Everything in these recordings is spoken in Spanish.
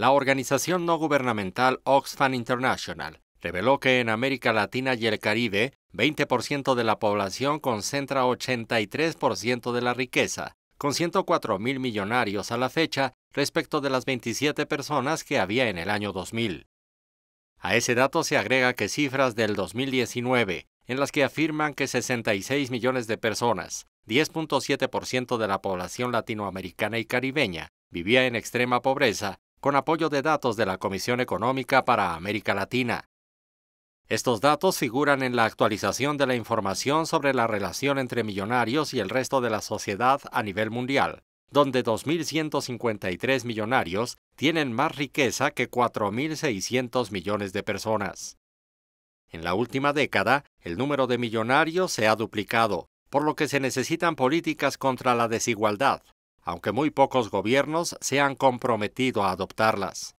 La organización no gubernamental Oxfam International reveló que en América Latina y el Caribe, 20% de la población concentra 83% de la riqueza, con 104 mil millonarios a la fecha respecto de las 27 personas que había en el año 2000. A ese dato se agrega que cifras del 2019, en las que afirman que 66 millones de personas, 10.7% de la población latinoamericana y caribeña, vivía en extrema pobreza, con apoyo de datos de la Comisión Económica para América Latina. Estos datos figuran en la actualización de la información sobre la relación entre millonarios y el resto de la sociedad a nivel mundial, donde 2.153 millonarios tienen más riqueza que 4.600 millones de personas. En la última década, el número de millonarios se ha duplicado, por lo que se necesitan políticas contra la desigualdad, aunque muy pocos gobiernos se han comprometido a adoptarlas.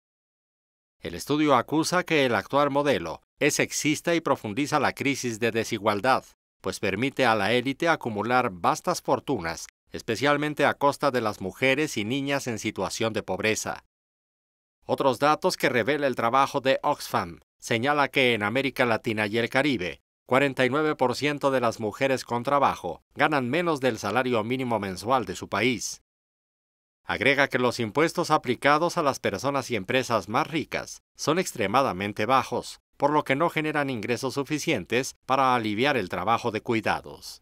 El estudio acusa que el actual modelo es sexista y profundiza la crisis de desigualdad, pues permite a la élite acumular vastas fortunas, especialmente a costa de las mujeres y niñas en situación de pobreza. Otros datos que revela el trabajo de Oxfam señala que en América Latina y el Caribe, 49% de las mujeres con trabajo ganan menos del salario mínimo mensual de su país. Agrega que los impuestos aplicados a las personas y empresas más ricas son extremadamente bajos, por lo que no generan ingresos suficientes para aliviar el trabajo de cuidados.